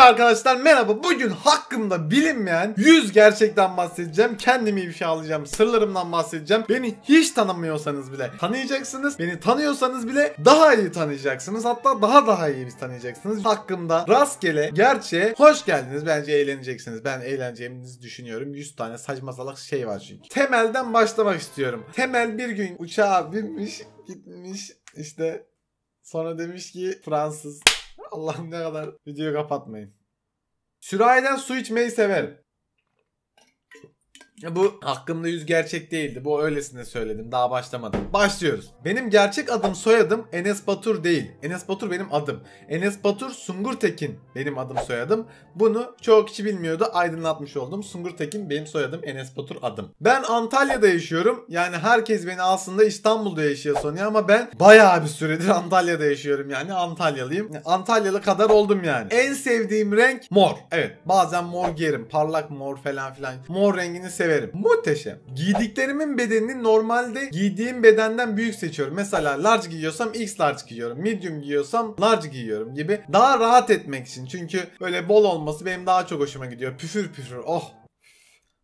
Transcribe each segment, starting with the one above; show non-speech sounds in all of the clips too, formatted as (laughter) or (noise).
arkadaşlar merhaba. Bugün hakkımda bilinmeyen 100 gerçekten bahsedeceğim. Kendimi ifşa alacağım Sırlarımdan bahsedeceğim. Beni hiç tanımıyorsanız bile tanıyacaksınız. Beni tanıyorsanız bile daha iyi tanıyacaksınız. Hatta daha daha iyi bir tanıyacaksınız. Hakkımda rastgele gerçeğe hoş geldiniz. Bence eğleneceksiniz. Ben eğleneceğimizi düşünüyorum. 100 tane saçma salak şey var çünkü. Temelden başlamak istiyorum. Temel bir gün uçağa binmiş gitmiş işte sonra demiş ki Fransız Allah'ım ne kadar videoyu kapatmayın. Sürahiden su içmeyi severim. Bu hakkımda yüz gerçek değildi. Bu öylesine söyledim. Daha başlamadım. Başlıyoruz. Benim gerçek adım soyadım Enes Batur değil. Enes Batur benim adım. Enes Batur Sungurtekin benim adım soyadım. Bunu çoğu kişi bilmiyordu. Aydınlatmış oldum. Sungurtekin benim soyadım. Enes Batur adım. Ben Antalya'da yaşıyorum. Yani herkes beni aslında İstanbul'da yaşıyor sanıyor ama ben bayağı bir süredir Antalya'da yaşıyorum. Yani Antalyalıyım. Antalyalı kadar oldum yani. En sevdiğim renk mor. Evet. Bazen mor giyerim. Parlak mor falan filan. Mor rengini seviyorum severim. Muhteşem. Giydiklerimin bedenini normalde giydiğim bedenden büyük seçiyorum. Mesela large giyiyorsam X large giyiyorum. Medium giyiyorsam large giyiyorum gibi. Daha rahat etmek için. Çünkü böyle bol olması benim daha çok hoşuma gidiyor. Püfür püfür. Oh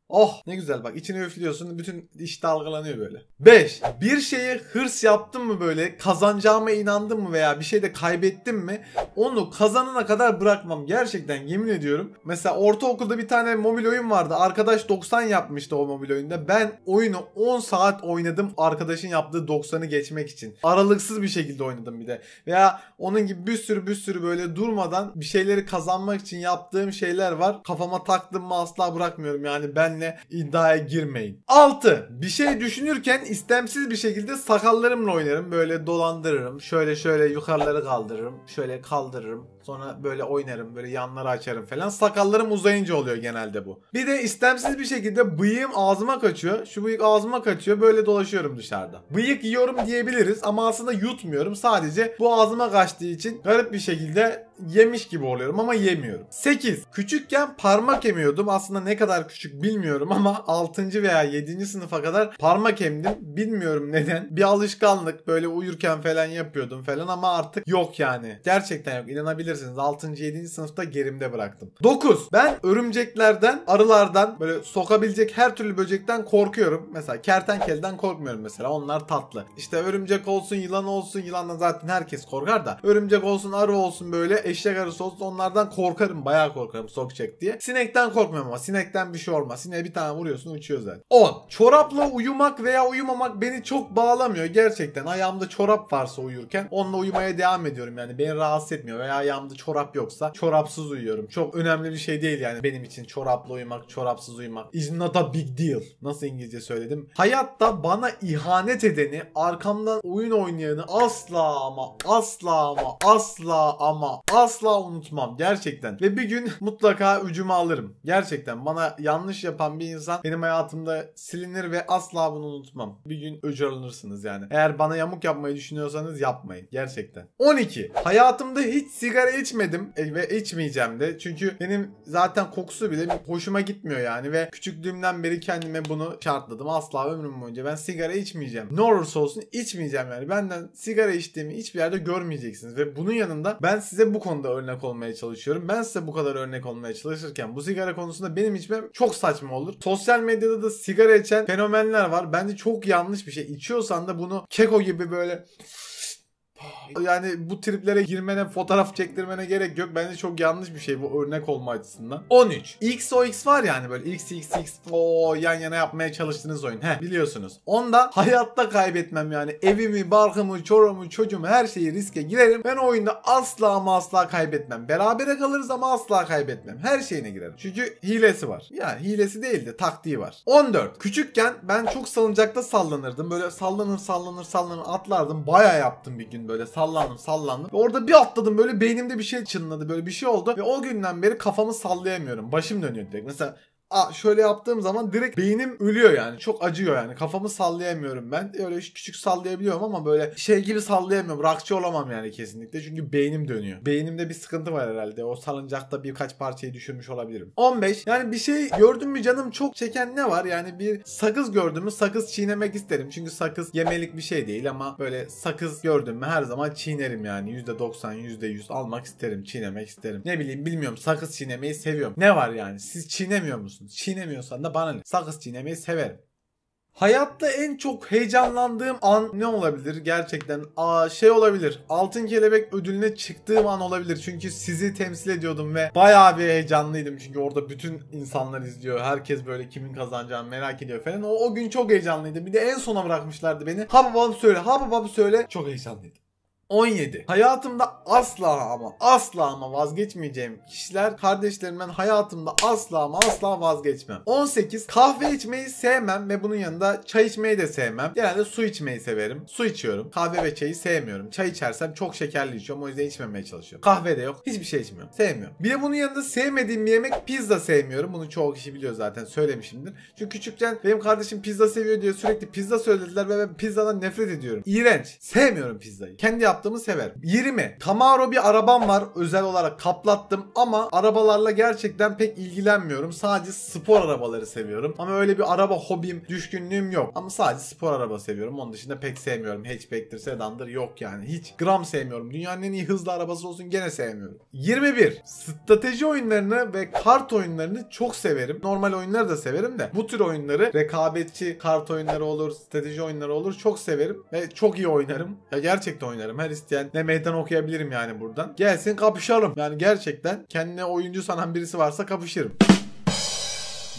Oh ne güzel bak içine üflüyorsun bütün iş dalgalanıyor böyle. 5. Bir şeyi hırs yaptım mı böyle kazanacağıma inandım mı veya bir şeyde kaybettim mi onu kazanana kadar bırakmam. Gerçekten yemin ediyorum. Mesela ortaokulda bir tane mobil oyun vardı. Arkadaş 90 yapmıştı o mobil oyunda. Ben oyunu 10 saat oynadım arkadaşın yaptığı 90'ı geçmek için. Aralıksız bir şekilde oynadım bir de. Veya onun gibi bir sürü bir sürü böyle durmadan bir şeyleri kazanmak için yaptığım şeyler var. Kafama taktım mı asla bırakmıyorum yani ben nedenle iddiaya girmeyin. 6. Bir şey düşünürken istemsiz bir şekilde sakallarımla oynarım. Böyle dolandırırım. Şöyle şöyle yukarıları kaldırırım. Şöyle kaldırırım. Sonra böyle oynarım. Böyle yanları açarım falan. Sakallarım uzayınca oluyor genelde bu. Bir de istemsiz bir şekilde bıyığım ağzıma kaçıyor. Şu bıyık ağzıma kaçıyor. Böyle dolaşıyorum dışarıda. Bıyık yiyorum diyebiliriz ama aslında yutmuyorum. Sadece bu ağzıma kaçtığı için garip bir şekilde yemiş gibi oluyorum ama yemiyorum. 8. Küçükken parmak yemiyordum, Aslında ne kadar küçük bilmiyorum bilmiyorum ama 6. (laughs) veya 7. sınıfa kadar parmak emdim. Bilmiyorum neden. Bir alışkanlık böyle uyurken falan yapıyordum falan ama artık yok yani. Gerçekten yok. İnanabilirsiniz. 6. 7. sınıfta gerimde bıraktım. 9. Ben örümceklerden, arılardan böyle sokabilecek her türlü böcekten korkuyorum. Mesela kertenkelden korkmuyorum mesela. Onlar tatlı. İşte örümcek olsun, yılan olsun. Yılandan zaten herkes korkar da. Örümcek olsun, arı olsun böyle eşek arısı olsun onlardan korkarım. Bayağı korkarım sokacak diye. Sinekten korkmuyorum ama sinekten bir şey olmaz. Sinek e bir tane vuruyorsun uçuyor zaten. 10. Çorapla uyumak veya uyumamak beni çok bağlamıyor gerçekten. Ayağımda çorap varsa uyurken onunla uyumaya devam ediyorum yani. Beni rahatsız etmiyor veya ayağımda çorap yoksa çorapsız uyuyorum. Çok önemli bir şey değil yani benim için çorapla uyumak, çorapsız uyumak. Is not a big deal. Nasıl İngilizce söyledim? Hayatta bana ihanet edeni, arkamdan oyun oynayanı asla ama asla ama asla ama asla unutmam gerçekten. Ve bir gün mutlaka ucuma alırım. Gerçekten bana yanlış yapan yapan bir insan benim hayatımda silinir ve asla bunu unutmam. Bir gün öcürlanırsınız yani. Eğer bana yamuk yapmayı düşünüyorsanız yapmayın. Gerçekten. 12. Hayatımda hiç sigara içmedim e, ve içmeyeceğim de. Çünkü benim zaten kokusu bile hoşuma gitmiyor yani ve küçüklüğümden beri kendime bunu şartladım. Asla ömrüm boyunca ben sigara içmeyeceğim. Ne olursa olsun içmeyeceğim yani. Benden sigara içtiğimi hiçbir yerde görmeyeceksiniz ve bunun yanında ben size bu konuda örnek olmaya çalışıyorum. Ben size bu kadar örnek olmaya çalışırken bu sigara konusunda benim içmem çok saçma olur. Sosyal medyada da sigara içen fenomenler var. Bence çok yanlış bir şey. İçiyorsan da bunu keko gibi böyle yani bu triplere girmene, fotoğraf çektirmene gerek yok. Bence çok yanlış bir şey bu örnek olma açısından. 13. XOX var yani böyle x x x o yan yana yapmaya çalıştığınız oyun. He biliyorsunuz. Onda hayatta kaybetmem yani. Evimi, barkımı, çorumu, çocuğumu her şeyi riske girerim. Ben oyunda asla ama asla kaybetmem. Berabere kalırız ama asla kaybetmem. Her şeyine girerim. Çünkü hilesi var. Yani hilesi değil de taktiği var. 14. Küçükken ben çok salıncakta sallanırdım. Böyle sallanır sallanır sallanır atlardım. Baya yaptım bir gün böyle sallandım sallandım. Ve orada bir atladım böyle beynimde bir şey çınladı böyle bir şey oldu. Ve o günden beri kafamı sallayamıyorum. Başım dönüyor direkt. Mesela Aa, şöyle yaptığım zaman direkt beynim ölüyor yani. Çok acıyor yani. Kafamı sallayamıyorum ben. E, öyle küçük sallayabiliyorum ama böyle şey gibi sallayamıyorum. Rakçı olamam yani kesinlikle. Çünkü beynim dönüyor. Beynimde bir sıkıntı var herhalde. O salıncakta birkaç parçayı düşürmüş olabilirim. 15. Yani bir şey gördün mü canım çok çeken ne var? Yani bir sakız gördüm mü sakız çiğnemek isterim. Çünkü sakız yemelik bir şey değil ama böyle sakız gördüm mü her zaman çiğnerim yani. %90, %100 almak isterim, çiğnemek isterim. Ne bileyim bilmiyorum sakız çiğnemeyi seviyorum. Ne var yani? Siz çiğnemiyor musunuz? musunuz? Çiğnemiyorsan da bana ne? Sakız çiğnemeyi severim. Hayatta en çok heyecanlandığım an ne olabilir? Gerçekten aa, şey olabilir. Altın Kelebek ödülüne çıktığım an olabilir. Çünkü sizi temsil ediyordum ve bayağı bir heyecanlıydım. Çünkü orada bütün insanlar izliyor. Herkes böyle kimin kazanacağını merak ediyor falan. O, o gün çok heyecanlıydım. Bir de en sona bırakmışlardı beni. Ha babam söyle, ha babam söyle. Çok heyecanlıydım. 17. Hayatımda asla ama asla ama vazgeçmeyeceğim kişiler kardeşlerimden hayatımda asla ama asla vazgeçmem. 18. Kahve içmeyi sevmem ve bunun yanında çay içmeyi de sevmem. Genelde su içmeyi severim. Su içiyorum. Kahve ve çayı sevmiyorum. Çay içersem çok şekerli içiyorum. O yüzden içmemeye çalışıyorum. Kahve de yok. Hiçbir şey içmiyorum. Sevmiyorum. Bir de bunun yanında sevmediğim bir yemek pizza sevmiyorum. Bunu çoğu kişi biliyor zaten. Söylemişimdir. Çünkü küçükken benim kardeşim pizza seviyor diye sürekli pizza söylediler ve ben pizzadan nefret ediyorum. İğrenç. Sevmiyorum pizzayı. Kendi yap yaptığımı sever. 20. Camaro bir arabam var özel olarak kaplattım ama arabalarla gerçekten pek ilgilenmiyorum. Sadece spor arabaları seviyorum. Ama öyle bir araba hobim, düşkünlüğüm yok. Ama sadece spor araba seviyorum. Onun dışında pek sevmiyorum. Hatchback'tir, sedandır yok yani. Hiç gram sevmiyorum. Dünyanın en iyi hızlı arabası olsun gene sevmiyorum. 21. Strateji oyunlarını ve kart oyunlarını çok severim. Normal oyunları da severim de bu tür oyunları rekabetçi kart oyunları olur, strateji oyunları olur çok severim ve çok iyi oynarım. Ya gerçekten oynarım. He her isteyen ne meydan okuyabilirim yani buradan. Gelsin kapışalım. Yani gerçekten kendine oyuncu sanan birisi varsa kapışırım.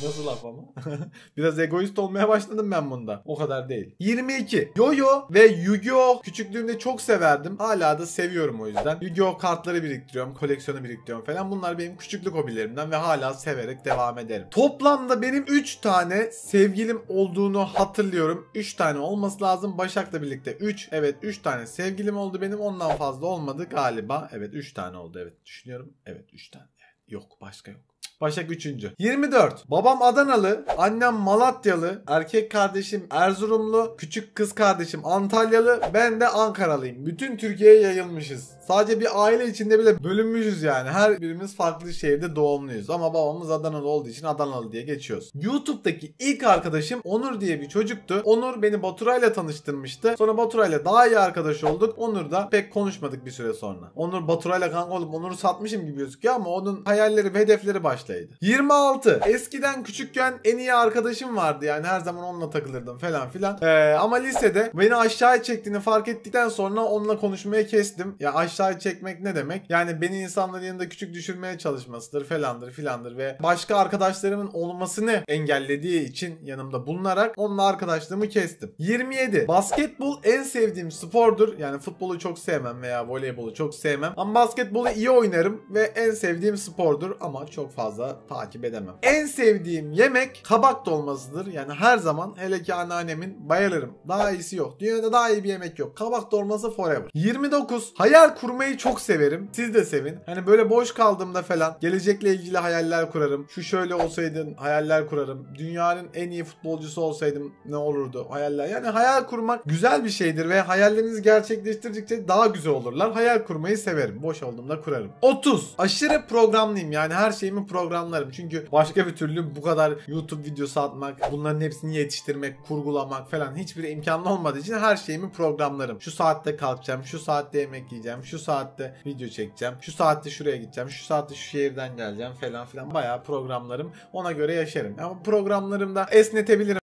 Nasıl laf ama? (laughs) Biraz egoist olmaya başladım ben bunda. O kadar değil. 22. Yo-Yo ve Yu-Gi-Oh! Küçüklüğümde çok severdim. Hala da seviyorum o yüzden. Yu-Gi-Oh! kartları biriktiriyorum. Koleksiyonu biriktiriyorum falan. Bunlar benim küçüklük hobilerimden ve hala severek devam ederim. Toplamda benim 3 tane sevgilim olduğunu hatırlıyorum. 3 tane olması lazım. Başak'la birlikte 3. Evet 3 tane sevgilim oldu benim. Ondan fazla olmadı galiba. Evet 3 tane oldu. Evet düşünüyorum. Evet 3 tane. Yok başka yok. Başak 3. 24. Babam Adanalı, annem Malatyalı, erkek kardeşim Erzurumlu, küçük kız kardeşim Antalyalı, ben de Ankaralıyım. Bütün Türkiye'ye yayılmışız. Sadece bir aile içinde bile bölünmüşüz yani. Her birimiz farklı şehirde doğumluyuz ama babamız Adanalı olduğu için Adanalı diye geçiyoruz. YouTube'daki ilk arkadaşım Onur diye bir çocuktu. Onur beni Baturay'la tanıştırmıştı. Sonra Baturay'la daha iyi arkadaş olduk. Onur da pek konuşmadık bir süre sonra. Onur Baturay'la kanka olup Onur'u satmışım gibi gözüküyor ama onun hayalleri ve hedefleri başladı. Ashley'di. 26. Eskiden küçükken en iyi arkadaşım vardı yani her zaman onunla takılırdım falan filan. Ee, ama lisede beni aşağıya çektiğini fark ettikten sonra onunla konuşmaya kestim. Ya aşağıya çekmek ne demek? Yani beni insanların yanında küçük düşürmeye çalışmasıdır falandır filandır ve başka arkadaşlarımın olmasını engellediği için yanımda bulunarak onunla arkadaşlığımı kestim. 27. Basketbol en sevdiğim spordur. Yani futbolu çok sevmem veya voleybolu çok sevmem. Ama basketbolu iyi oynarım ve en sevdiğim spordur ama çok fazla fazla takip edemem. En sevdiğim yemek kabak dolmasıdır. Yani her zaman hele ki anneannemin bayılırım. Daha iyisi yok. Dünyada daha iyi bir yemek yok. Kabak dolması forever. 29. Hayal kurmayı çok severim. Siz de sevin. Hani böyle boş kaldığımda falan gelecekle ilgili hayaller kurarım. Şu şöyle olsaydı hayaller kurarım. Dünyanın en iyi futbolcusu olsaydım ne olurdu hayaller. Yani hayal kurmak güzel bir şeydir ve hayallerinizi gerçekleştirdikçe daha güzel olurlar. Hayal kurmayı severim. Boş olduğumda kurarım. 30. Aşırı programlıyım. Yani her şeyimi program programlarım. Çünkü başka bir türlü bu kadar YouTube videosu atmak, bunların hepsini yetiştirmek, kurgulamak falan hiçbir imkanım olmadığı için her şeyimi programlarım. Şu saatte kalkacağım, şu saatte yemek yiyeceğim, şu saatte video çekeceğim, şu saatte şuraya gideceğim, şu saatte şu şehirden geleceğim falan filan. Bayağı programlarım ona göre yaşarım. Ama programlarımda esnetebilirim